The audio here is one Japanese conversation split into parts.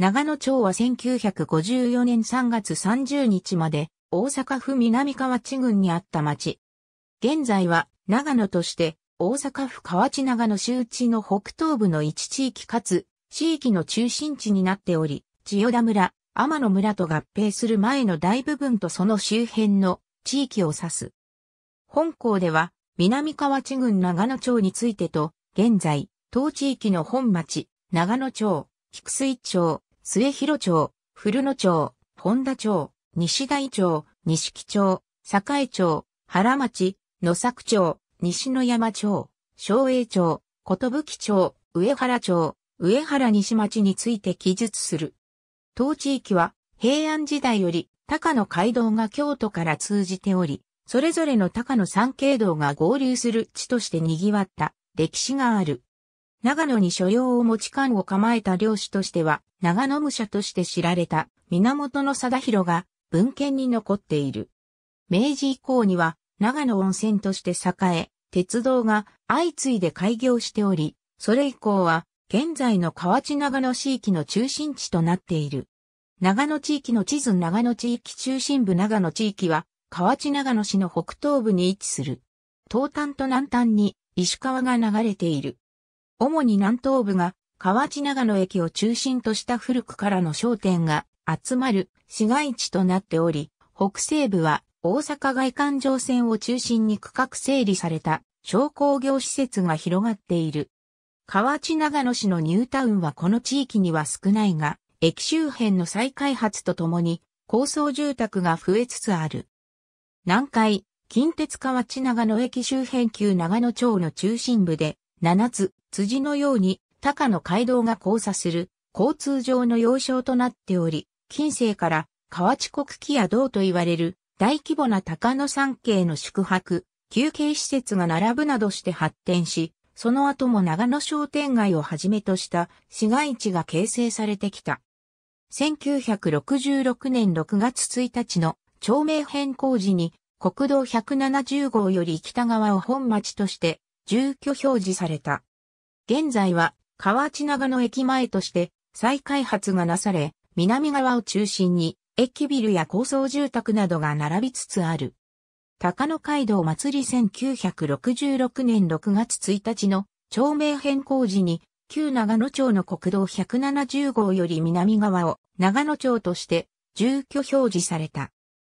長野町は1954年3月30日まで大阪府南河内郡にあった町。現在は長野として大阪府河内長野周知の北東部の一地域かつ地域の中心地になっており、千代田村、天野村と合併する前の大部分とその周辺の地域を指す。本校では南河内郡長野町についてと、現在、当地域の本町、長野町、菊水町、末広町、古野町、本田町、西大町、西木町、栄町、原町、野作町、西野山町、昭栄町、寿町、上原町、上原西町について記述する。当地域は平安時代より高野街道が京都から通じており、それぞれの高野三景道が合流する地として賑わった歴史がある。長野に所領を持ち官を構えた領主としては、長野武者として知られた源の貞弘が文献に残っている。明治以降には長野温泉として栄え、鉄道が相次いで開業しており、それ以降は現在の河内長野地域の中心地となっている。長野地域の地図長野地域中心部長野地域は河内長野市の北東部に位置する。東端と南端に石川が流れている。主に南東部が河内長野駅を中心とした古くからの商店が集まる市街地となっており、北西部は大阪外環状線を中心に区画整理された商工業施設が広がっている。河内長野市のニュータウンはこの地域には少ないが、駅周辺の再開発とともに高層住宅が増えつつある。南海、近鉄河内長野駅周辺旧長野町の中心部で7つ辻のように高野街道が交差する交通上の要衝となっており、近世から河内国木や道と言われる大規模な高野山系の宿泊、休憩施設が並ぶなどして発展し、その後も長野商店街をはじめとした市街地が形成されてきた。1966年6月1日の町名変更時に国道170号より北側を本町として住居表示された。現在は河内長野駅前として再開発がなされ、南側を中心に駅ビルや高層住宅などが並びつつある。高野街道祭り1966年6月1日の町名変更時に、旧長野町の国道170号より南側を長野町として住居表示された。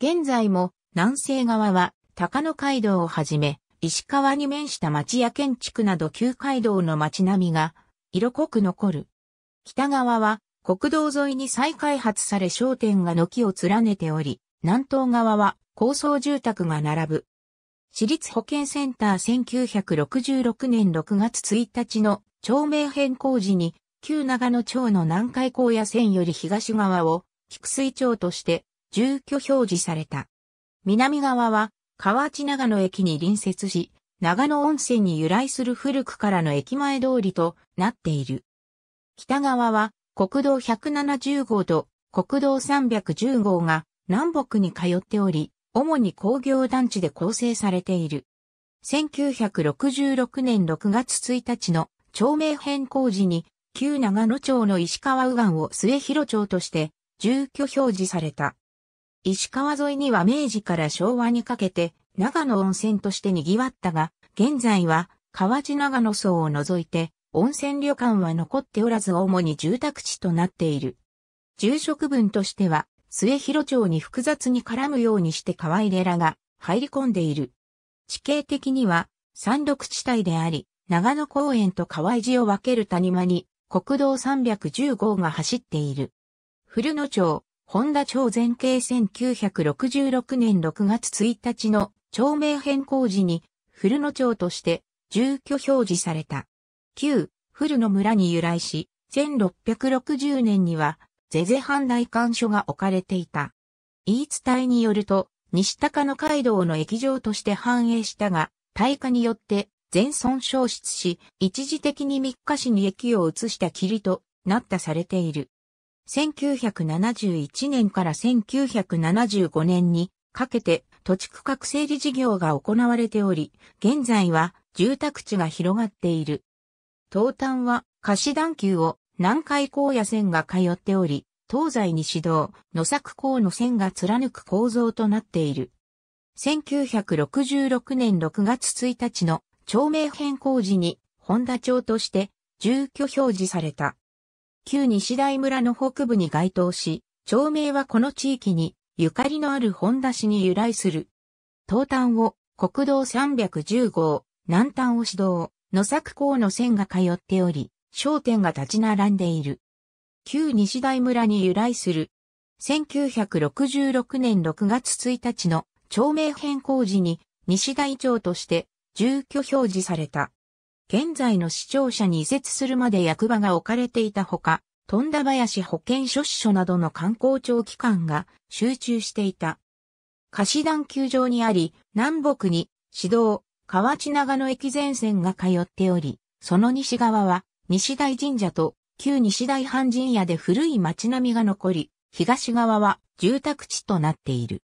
現在も南西側は高野街道をはじめ石川に面した町や建築など旧街道の町並みが色濃く残る。北側は国道沿いに再開発され商店が軒を連ねており、南東側は高層住宅が並ぶ。私立保健センター1966年6月1日の町名変更時に、旧長野町の南海高野線より東側を、菊水町として住居表示された。南側は河内長野駅に隣接し、長野温泉に由来する古くからの駅前通りとなっている。北側は国道170号と国道310号が南北に通っており、主に工業団地で構成されている。1966年6月1日の町名変更時に、旧長野町の石川右岸を末広町として住居表示された。石川沿いには明治から昭和にかけて長野温泉として賑わったが、現在は河内長野層を除いて温泉旅館は残っておらず主に住宅地となっている。住職分としては末広町に複雑に絡むようにして河入らが入り込んでいる。地形的には山麓地帯であり、長野公園と河井寺を分ける谷間に国道3 1 5号が走っている。古野町、本田町前景1966年6月1日の町名変更時に、古野町として住居表示された。旧、古野村に由来し、1660年には、ゼゼ藩内館所が置かれていた。言い伝えによると、西高の街道の駅場として繁栄したが、大火によって全村消失し、一時的に三日市に駅を移した霧となったされている。1971年から1975年にかけて土地区画整理事業が行われており、現在は住宅地が広がっている。東端は貸し段丘を南海高野線が通っており、東西に指導、野作港の線が貫く構造となっている。1966年6月1日の町名変更時に、本田町として住居表示された。旧西大村の北部に該当し、町名はこの地域に、ゆかりのある本田市に由来する。東端を国道310号、南端を指導、野作港の線が通っており、商店が立ち並んでいる。旧西大村に由来する。1966年6月1日の町名変更時に西大町として住居表示された。現在の市庁舎に移設するまで役場が置かれていたほか、富田林保健所支所などの観光庁機関が集中していた。貸し団球場にあり、南北に、市道、河内長野駅前線が通っており、その西側は、西大神社と、旧西大半神屋で古い町並みが残り、東側は住宅地となっている。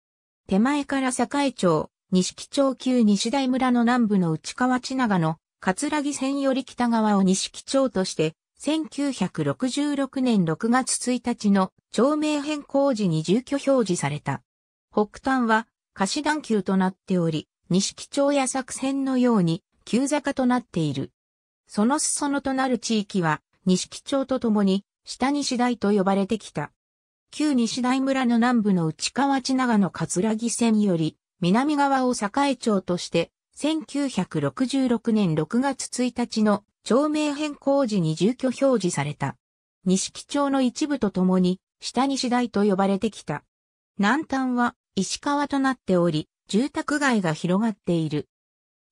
手前から栄町、西木町旧西大村の南部の内河内長野、葛城線より北側を西木町として、1966年6月1日の町名変更時に住居表示された。北端は貸し段級となっており、西木町や作戦のように急坂となっている。その裾野となる地域は、西木町とともに、下西台と呼ばれてきた。旧西台村の南部の内川地長の葛城線より、南側を栄町として、1966年6月1日の町名変更時に住居表示された。錦町の一部とともに、下西台と呼ばれてきた。南端は石川となっており、住宅街が広がっている。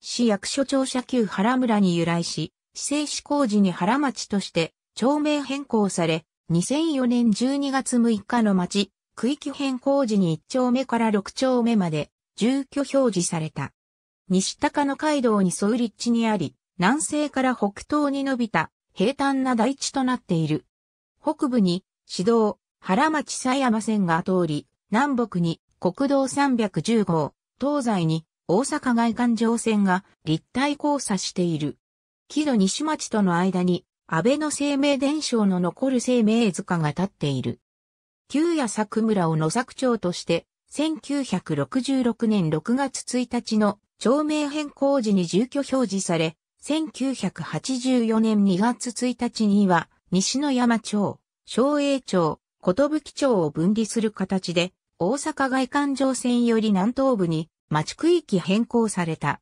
市役所庁舎旧原村に由来し、市政施工時に原町として町名変更され、2004年12月6日の町、区域変更時に1丁目から6丁目まで住居表示された。西高の街道に沿う立地にあり、南西から北東に伸びた平坦な大地となっている。北部に、市道、原町狭山線が通り、南北に国道310号、東西に大阪外環状線が立体交差している。木戸西町との間に、安倍の生命伝承の残る生命塚が立っている。旧屋作村を野作町として、1966年6月1日の町名変更時に住居表示され、1984年2月1日には、西の山町、昭栄町、寿町を分離する形で、大阪外環状線より南東部に町区域変更された。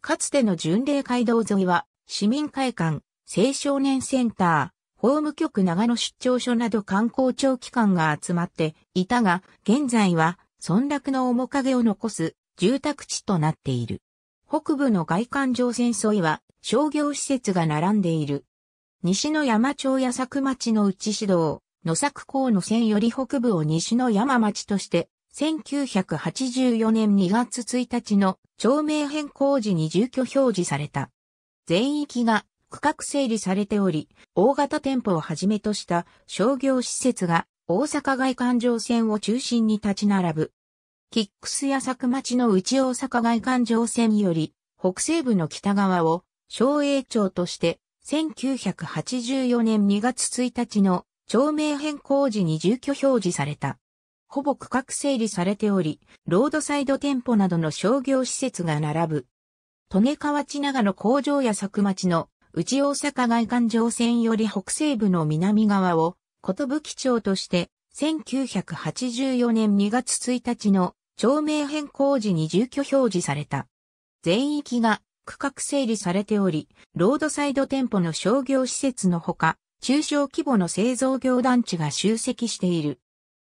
かつての巡礼街道沿いは、市民会館、青少年センター、法務局長野出張所など観光庁機関が集まっていたが、現在は村落の面影を残す住宅地となっている。北部の外環状線沿いは商業施設が並んでいる。西の山町や佐久町の内市道、野作港の線より北部を西の山町として、1984年2月1日の町名変更時に住居表示された。全域が区画整理されており、大型店舗をはじめとした商業施設が大阪外環状線を中心に立ち並ぶ。キックスや佐久町の内大阪外環状線より北西部の北側を省営町として1984年2月1日の町名変更時に住居表示された。ほぼ区画整理されており、ロードサイド店舗などの商業施設が並ぶ。利根川千長の工場や佐久町の内大阪外環状線より北西部の南側を、ことぶき町として1984年2月1日の町名変更時に住居表示された。全域が区画整理されており、ロードサイド店舗の商業施設のほか、中小規模の製造業団地が集積している。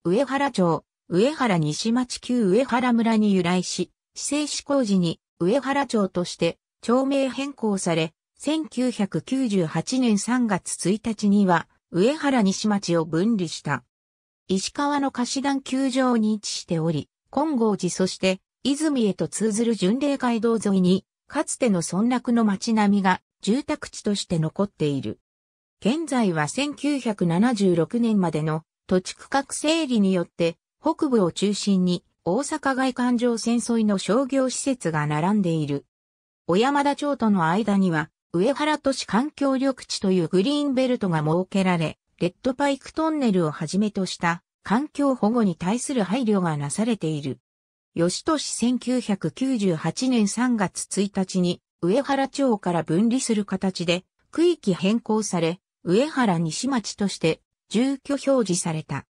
上原町、上原西町旧上原村に由来し、市政施行時に上原町として町名変更され、1998年3月1日には上原西町を分離した。石川の貸し団球場に位置しており、金剛寺そして、泉へと通ずる巡礼街道沿いに、かつての村落の街並みが住宅地として残っている。現在は1976年までの土地区画整理によって北部を中心に大阪外環状線沿いの商業施設が並んでいる。小山田町との間には上原都市環境緑地というグリーンベルトが設けられ、レッドパイクトンネルをはじめとした環境保護に対する配慮がなされている。吉都市1998年3月1日に上原町から分離する形で区域変更され、上原西町として住居表示された。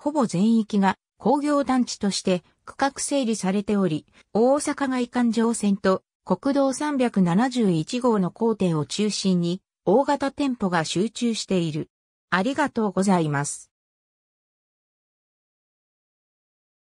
ほぼ全域が工業団地として区画整理されており、大阪外環状線と国道371号の交点を中心に大型店舗が集中している。ありがとうございます。